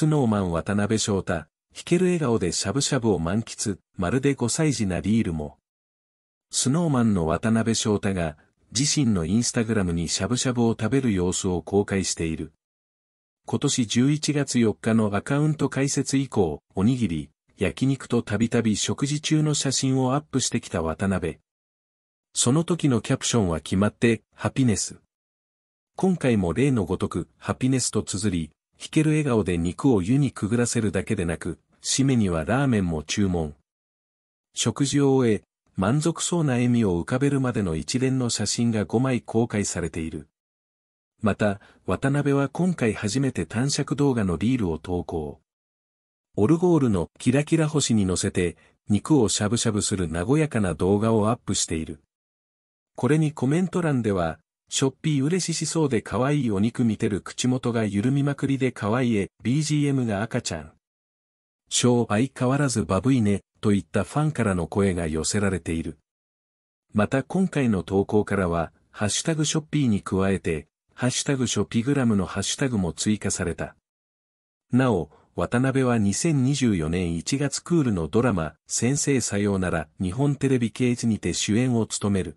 スノーマン渡辺翔太、弾ける笑顔でしゃぶしゃぶを満喫、まるで5歳児なリールも。スノーマンの渡辺翔太が、自身のインスタグラムにしゃぶしゃぶを食べる様子を公開している。今年11月4日のアカウント開設以降、おにぎり、焼肉とたびたび食事中の写真をアップしてきた渡辺。その時のキャプションは決まって、ハピネス。今回も例のごとく、ハピネスと綴り、弾ける笑顔で肉を湯にくぐらせるだけでなく、締めにはラーメンも注文。食事を終え、満足そうな笑みを浮かべるまでの一連の写真が5枚公開されている。また、渡辺は今回初めて短尺動画のリールを投稿。オルゴールのキラキラ星に乗せて、肉をしゃぶしゃぶする和やかな動画をアップしている。これにコメント欄では、ショッピー嬉ししそうで可愛いお肉見てる口元が緩みまくりで可愛いえ、BGM が赤ちゃん。小相変わらずバブいね、といったファンからの声が寄せられている。また今回の投稿からは、ハッシュタグショッピーに加えて、ハッシュタグショピグラムのハッシュタグも追加された。なお、渡辺は2024年1月クールのドラマ、先生さようなら日本テレビ刑事にて主演を務める。